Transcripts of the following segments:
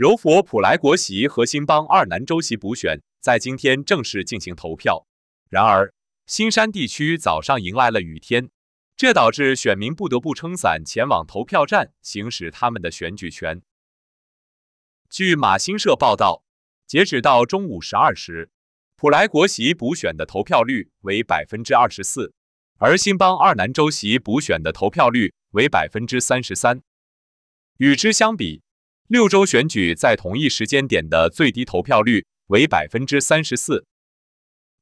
柔佛普莱国席和新邦二南州席补选在今天正式进行投票。然而，新山地区早上迎来了雨天，这导致选民不得不撑伞前往投票站行使他们的选举权。据马新社报道，截止到中午十二时，普莱国席补选的投票率为百分之二十四，而新邦二南州席补选的投票率为百分之三十三。与之相比，六州选举在同一时间点的最低投票率为百分之三十四，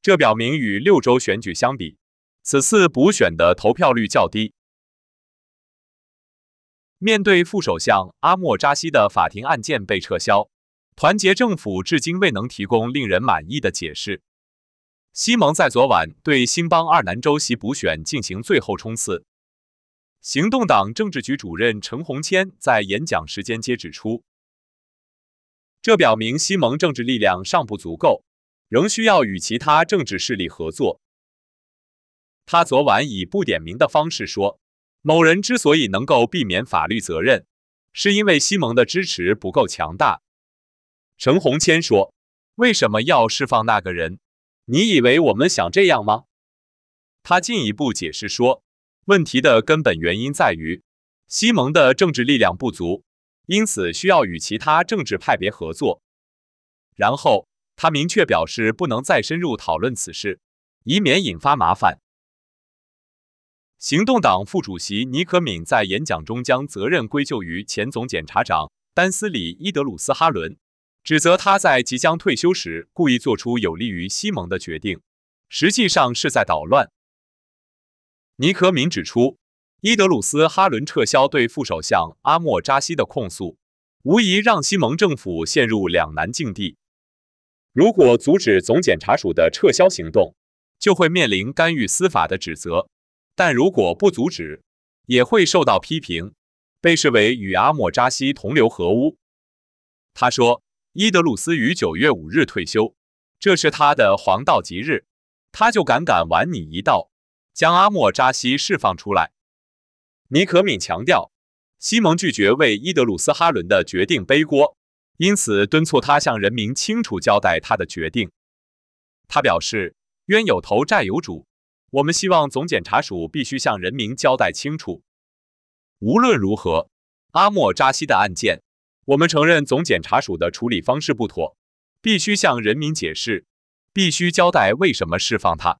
这表明与六州选举相比，此次补选的投票率较低。面对副首相阿莫扎西的法庭案件被撤销，团结政府至今未能提供令人满意的解释。西蒙在昨晚对新邦二南州席补选进行最后冲刺。行动党政治局主任陈洪谦在演讲时间接指出，这表明西盟政治力量尚不足够，仍需要与其他政治势力合作。他昨晚以不点名的方式说，某人之所以能够避免法律责任，是因为西盟的支持不够强大。陈洪谦说：“为什么要释放那个人？你以为我们想这样吗？”他进一步解释说。问题的根本原因在于西蒙的政治力量不足，因此需要与其他政治派别合作。然后，他明确表示不能再深入讨论此事，以免引发麻烦。行动党副主席尼可敏在演讲中将责任归咎于前总检察长丹斯里伊德鲁斯哈伦，指责他在即将退休时故意做出有利于西蒙的决定，实际上是在捣乱。尼可敏指出，伊德鲁斯哈伦撤销对副首相阿莫扎西的控诉，无疑让西蒙政府陷入两难境地。如果阻止总检察署的撤销行动，就会面临干预司法的指责；但如果不阻止，也会受到批评，被视为与阿莫扎西同流合污。他说，伊德鲁斯于九月五日退休，这是他的黄道吉日，他就敢敢玩你一道。将阿莫扎西释放出来。尼可敏强调，西蒙拒绝为伊德鲁斯哈伦的决定背锅，因此敦促他向人民清楚交代他的决定。他表示：“冤有头，债有主，我们希望总检察署必须向人民交代清楚。无论如何，阿莫扎西的案件，我们承认总检察署的处理方式不妥，必须向人民解释，必须交代为什么释放他。”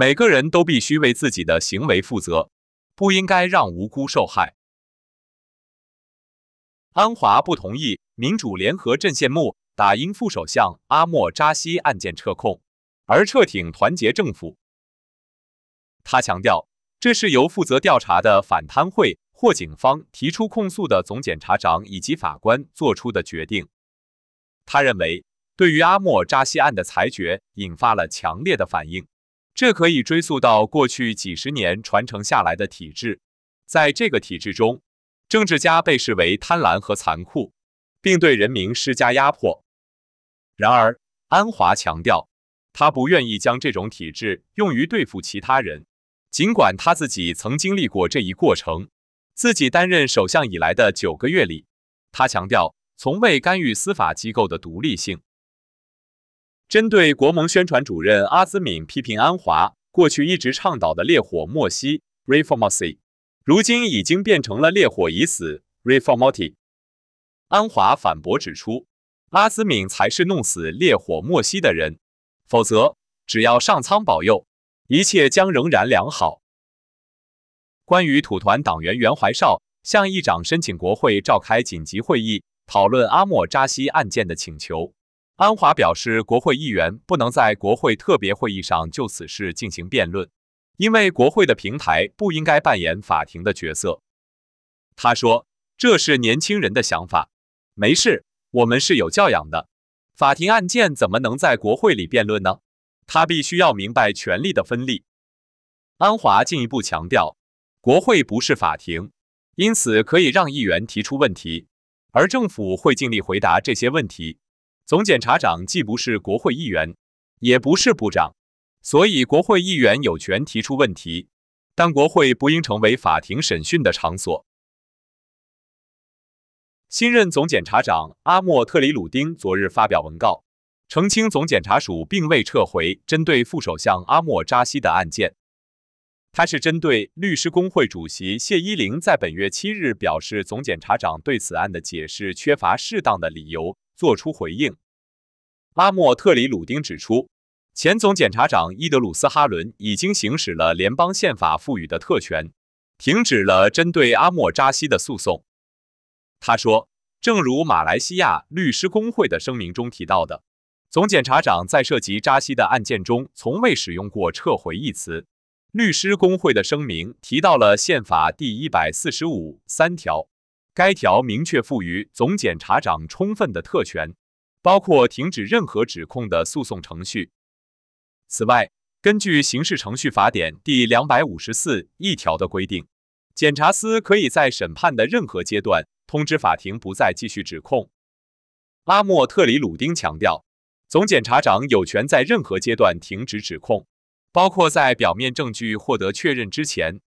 每个人都必须为自己的行为负责，不应该让无辜受害。安华不同意民主联合阵线幕打英副首相阿莫扎西案件撤控，而撤挺团结政府。他强调，这是由负责调查的反贪会或警方提出控诉的总检察长以及法官做出的决定。他认为，对于阿莫扎西案的裁决引发了强烈的反应。这可以追溯到过去几十年传承下来的体制。在这个体制中，政治家被视为贪婪和残酷，并对人民施加压迫。然而，安华强调，他不愿意将这种体制用于对付其他人，尽管他自己曾经历过这一过程。自己担任首相以来的九个月里，他强调从未干预司法机构的独立性。针对国盟宣传主任阿兹敏批评安华过去一直倡导的“烈火莫熄 r e f o r m a s y 如今已经变成了“烈火已死 ”（Reformasi）。安华反驳指出，阿兹敏才是弄死“烈火莫熄”的人，否则只要上苍保佑，一切将仍然良好。关于土团党员袁怀绍向议长申请国会召开紧急会议讨论阿莫扎西案件的请求。安华表示，国会议员不能在国会特别会议上就此事进行辩论，因为国会的平台不应该扮演法庭的角色。他说：“这是年轻人的想法，没事，我们是有教养的。法庭案件怎么能在国会里辩论呢？他必须要明白权力的分立。”安华进一步强调，国会不是法庭，因此可以让议员提出问题，而政府会尽力回答这些问题。总检察长既不是国会议员，也不是部长，所以国会议员有权提出问题，但国会不应成为法庭审讯的场所。新任总检察长阿莫特里鲁丁昨日发表文告，澄清总检察署并未撤回针对副首相阿莫扎西的案件。他是针对律师工会主席谢依玲在本月七日表示总检察长对此案的解释缺乏适当的理由作出回应。阿莫特里鲁丁指出，前总检察长伊德鲁斯哈伦已经行使了联邦宪法赋予的特权，停止了针对阿莫扎西的诉讼。他说，正如马来西亚律师工会的声明中提到的，总检察长在涉及扎西的案件中从未使用过撤回一词。律师工会的声明提到了宪法第一百四十五三条，该条明确赋予总检察长充分的特权，包括停止任何指控的诉讼程序。此外，根据刑事程序法典第两百五十四一条的规定，检察司可以在审判的任何阶段通知法庭不再继续指控。拉莫特里鲁丁强调，总检察长有权在任何阶段停止指控。包括在表面证据获得确认之前，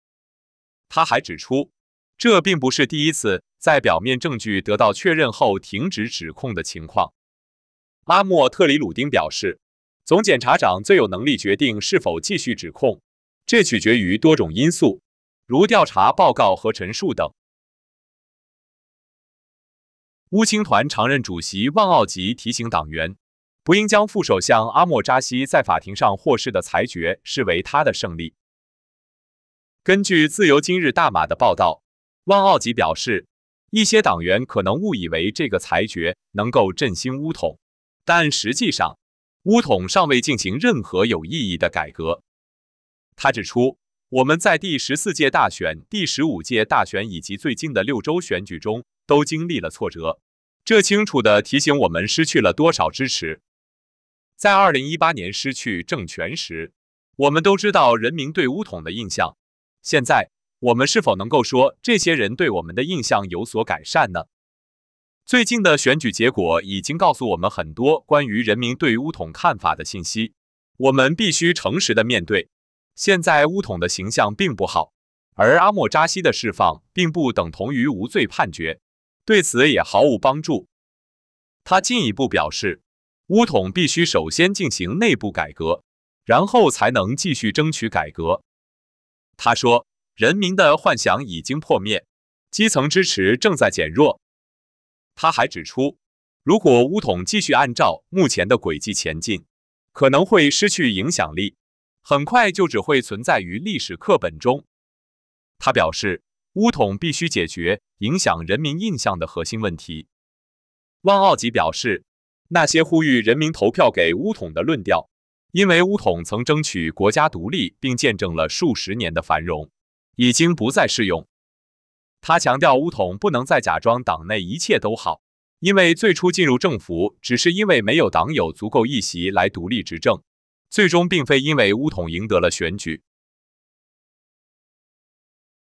他还指出，这并不是第一次在表面证据得到确认后停止指控的情况。拉莫特里鲁丁表示，总检察长最有能力决定是否继续指控，这取决于多种因素，如调查报告和陈述等。乌青团常任主席旺奥吉提醒党员。不应将副首相阿莫扎西在法庭上获释的裁决视为他的胜利。根据《自由今日大马》的报道，万奥吉表示，一些党员可能误以为这个裁决能够振兴乌统，但实际上，乌统尚未进行任何有意义的改革。他指出，我们在第十四届大选、第十五届大选以及最近的六州选举中都经历了挫折，这清楚地提醒我们失去了多少支持。在二零一八年失去政权时，我们都知道人民对乌统的印象。现在，我们是否能够说这些人对我们的印象有所改善呢？最近的选举结果已经告诉我们很多关于人民对乌统看法的信息。我们必须诚实的面对。现在，乌统的形象并不好，而阿莫扎西的释放并不等同于无罪判决，对此也毫无帮助。他进一步表示。乌统必须首先进行内部改革，然后才能继续争取改革。他说：“人民的幻想已经破灭，基层支持正在减弱。”他还指出，如果乌统继续按照目前的轨迹前进，可能会失去影响力，很快就只会存在于历史课本中。他表示，乌统必须解决影响人民印象的核心问题。万奥吉表示。那些呼吁人民投票给乌统的论调，因为乌统曾争取国家独立并见证了数十年的繁荣，已经不再适用。他强调，乌统不能再假装党内一切都好，因为最初进入政府只是因为没有党有足够议席来独立执政，最终并非因为乌统赢得了选举。